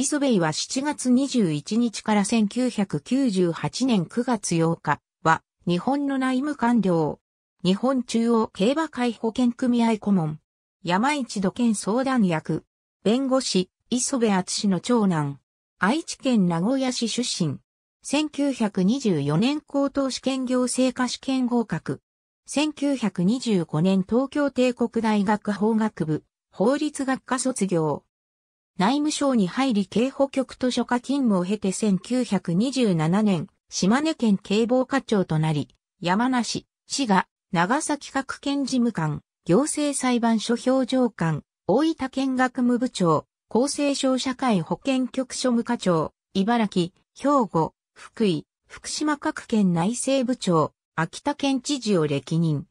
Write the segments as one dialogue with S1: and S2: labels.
S1: 磯部
S2: は7月21日から1998年9月8日は日本の内務官僚、日本中央競馬会保険組合顧問、山一土建相談役、弁護士、磯部厚の長男、愛知県名古屋市出身、1924年高等試験行政科試験合格、1925年東京帝国大学法学部、法律学科卒業。内務省に入り警保局図書課勤務を経て1927年、島根県警防課長となり、山梨、滋賀、長崎各県事務官、行政裁判所表情官、大分県学務部長、厚生省社会保険局庶務課長、茨城、兵庫、福井、福島各県内政部長、秋田県知事を歴任。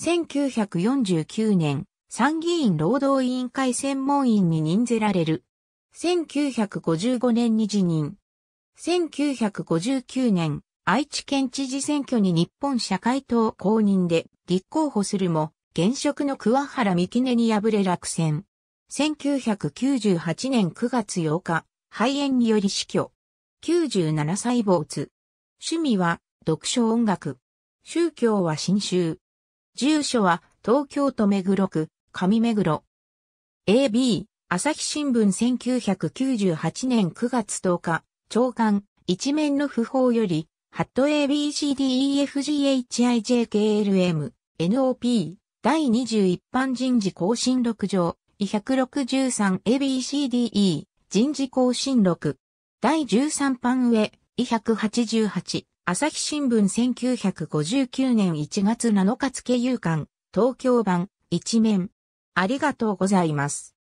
S2: 1949年、参議院労働委員会専門員に任ぜられる。1955年に辞任。1959年、愛知県知事選挙に日本社会党公認で立候補するも、現職の桑原美希に敗れ落選。1998年9月8日、肺炎により死去。97歳没。趣味は読書音楽。宗教は新宗。住所は東京都目黒区上目黒。AB、朝日新聞1998年9月10日、長官、一面の訃報より、ハット ABCDEFGHIJKLM、NOP、第20一般人事更新6条、163ABCDE、人事更新6、第13版上、E188、朝日新聞1959年1月7日付夕刊、東京版、一面、
S1: ありがとうございます。